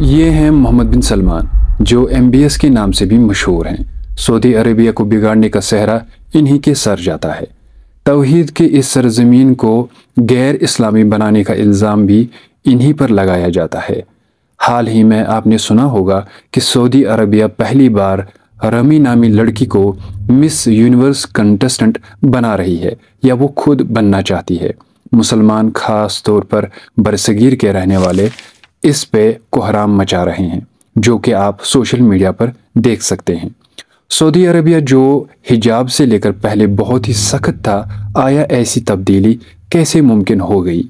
ये हैं मोहम्मद बिन सलमान जो एम बी एस के नाम से भी मशहूर हैं सऊदी अरेबिया को बिगाड़ने का सहरा इन्हीं के सर जाता है तोहद के इस सरजमीन को गैर इस्लामी बनाने का इल्ज़ाम भी इन्हीं पर लगाया जाता है हाल ही में आपने सुना होगा कि सऊदी अरबिया पहली बार रमी नामी लड़की को मिस यूनिवर्स कंटेस्टेंट बना रही है या वो खुद बनना चाहती है मुसलमान ख़ास तौर पर बरसगीर के रहने वाले इस पे कोहराम मचा रहे हैं जो कि आप सोशल मीडिया पर देख सकते हैं सऊदी अरबिया जो हिजाब से लेकर पहले बहुत ही सख्त था आया ऐसी तब्दीली कैसे मुमकिन हो गई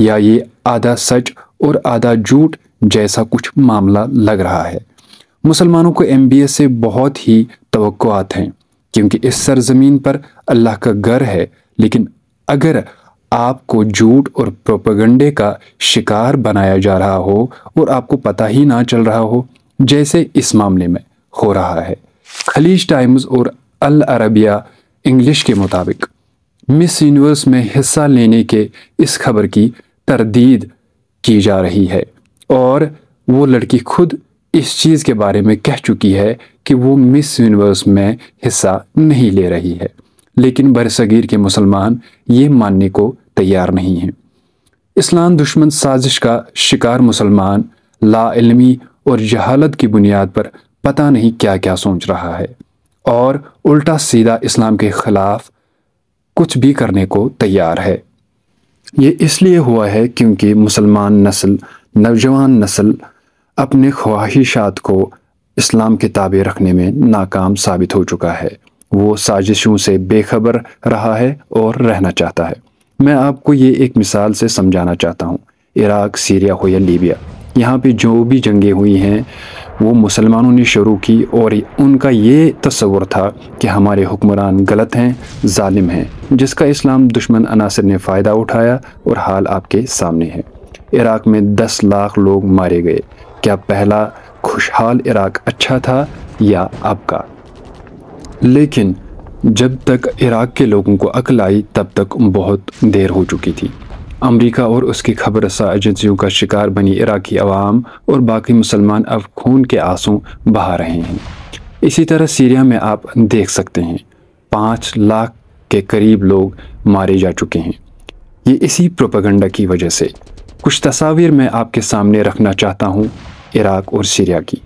या ये आधा सच और आधा झूठ जैसा कुछ मामला लग रहा है मुसलमानों को एम बी से बहुत ही तो हैं क्योंकि इस सरजमीन पर अल्लाह का घर है लेकिन अगर आपको झूठ और प्रोपगंडे का शिकार बनाया जा रहा हो और आपको पता ही ना चल रहा हो जैसे इस मामले में हो रहा है खलीज टाइम्स और अल अरबिया इंग्लिश के मुताबिक मिस यूनिवर्स में हिस्सा लेने के इस खबर की तरदीद की जा रही है और वो लड़की खुद इस चीज़ के बारे में कह चुकी है कि वो मिस यूनिवर्स में हिस्सा नहीं ले रही है लेकिन बरसगीर के मुसलमान ये मानने को तैयार नहीं हैं इस्लाम दुश्मन साजिश का शिकार मुसलमान लाइलमी और जहालत की बुनियाद पर पता नहीं क्या क्या सोच रहा है और उल्टा सीधा इस्लाम के ख़िलाफ़ कुछ भी करने को तैयार है ये इसलिए हुआ है क्योंकि मुसलमान नस्ल नौजवान नस्ल अपने ख्वाहिशात को इस्लाम के ताबे रखने में नाकाम साबित हो चुका है वो साजिशों से बेखबर रहा है और रहना चाहता है मैं आपको ये एक मिसाल से समझाना चाहता हूँ इराक सीरिया हो या लीबिया यहाँ पे जो भी जंगें हुई हैं वो मुसलमानों ने शुरू की और उनका ये तस्वर था कि हमारे हुक्मरान गलत हैं ालिम हैं जिसका इस्लाम दुश्मन अनासर ने फ़ायदा उठाया और हाल आपके सामने है इराक में दस लाख लोग मारे गए क्या पहला खुशहाल इराक अच्छा था या आपका लेकिन जब तक इराक़ के लोगों को अकल आई तब तक बहुत देर हो चुकी थी अमेरिका और उसकी खबर रसा एजेंसियों का शिकार बनी इराकी आवाम और बाकी मुसलमान अब खून के आंसू बहा रहे हैं इसी तरह सीरिया में आप देख सकते हैं पाँच लाख के करीब लोग मारे जा चुके हैं ये इसी प्रोपागंडा की वजह से कुछ तस्वीर मैं आपके सामने रखना चाहता हूँ इराक और सीरिया की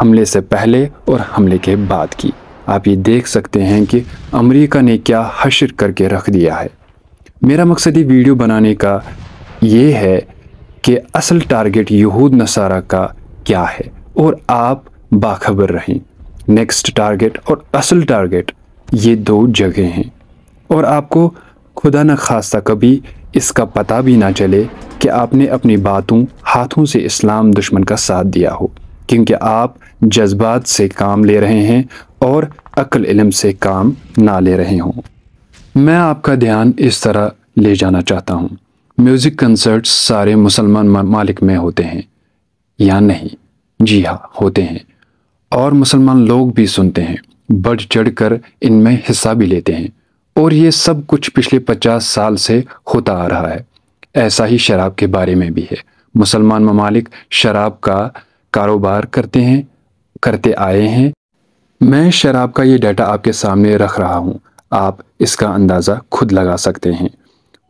हमले से पहले और हमले के बाद की आप ये देख सकते हैं कि अमेरिका ने क्या हशर करके रख दिया है मेरा मकसद ये वीडियो बनाने का ये है कि असल टारगेट यहूद नसारा का क्या है और आप बाखबर रहें नेक्स्ट टारगेट और असल टारगेट ये दो जगह हैं और आपको खुदा न खास्ता कभी इसका पता भी ना चले कि आपने अपनी बातों हाथों से इस्लाम दुश्मन का साथ दिया हो क्योंकि आप जज्बात से काम ले रहे हैं और अक्ल इलम से काम ना ले रहे हों मैं आपका ध्यान इस तरह ले जाना चाहता हूँ म्यूज़िक कंसर्ट्स सारे मुसलमान मालिक में होते हैं या नहीं जी हाँ होते हैं और मुसलमान लोग भी सुनते हैं बढ़ चढ़ कर इनमें हिस्सा भी लेते हैं और ये सब कुछ पिछले पचास साल से होता आ रहा है ऐसा ही शराब के बारे में भी है मुसलमान ममालिक शराब का कारोबार करते हैं करते आए हैं मैं शराब का ये डाटा आपके सामने रख रहा हूँ आप इसका अंदाज़ा खुद लगा सकते हैं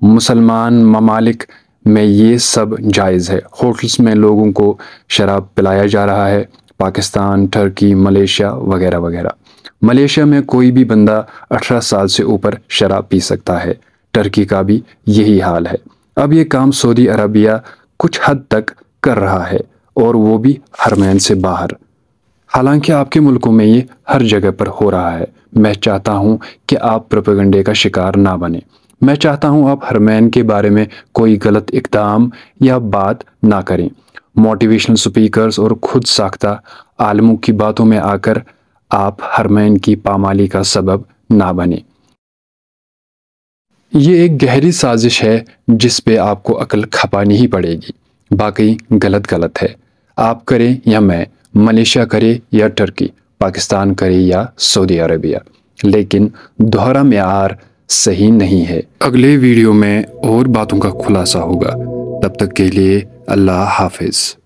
मुसलमान ममालिक में ये सब जायज़ है होटल्स में लोगों को शराब पिलाया जा रहा है पाकिस्तान टर्की मलेशिया वगैरह वगैरह मलेशिया में कोई भी बंदा 18 साल से ऊपर शराब पी सकता है टर्की का भी यही हाल है अब ये काम सऊदी अरबिया कुछ हद तक कर रहा है और वो भी हरमैन से बाहर हालांकि आपके मुल्कों में ये हर जगह पर हो रहा है मैं चाहता हूँ कि आप प्रोपेगंडे का शिकार ना बने मैं चाहता हूँ आप हरमैन के बारे में कोई गलत इकदाम या बात ना करें मोटिवेशनल स्पीकर्स और खुद साख्ता आलमों की बातों में आकर आप हरमैन की पामाली का सबब ना बने ये एक गहरी साजिश है जिस पे आपको अकल खपानी ही पड़ेगी बाकी गलत गलत है आप करें या मैं मलेशिया करे या टर्की पाकिस्तान करे या सऊदी अरेबिया लेकिन दोहरा मैार सही नहीं है अगले वीडियो में और बातों का खुलासा होगा तब तक के लिए अल्लाह हाफिज़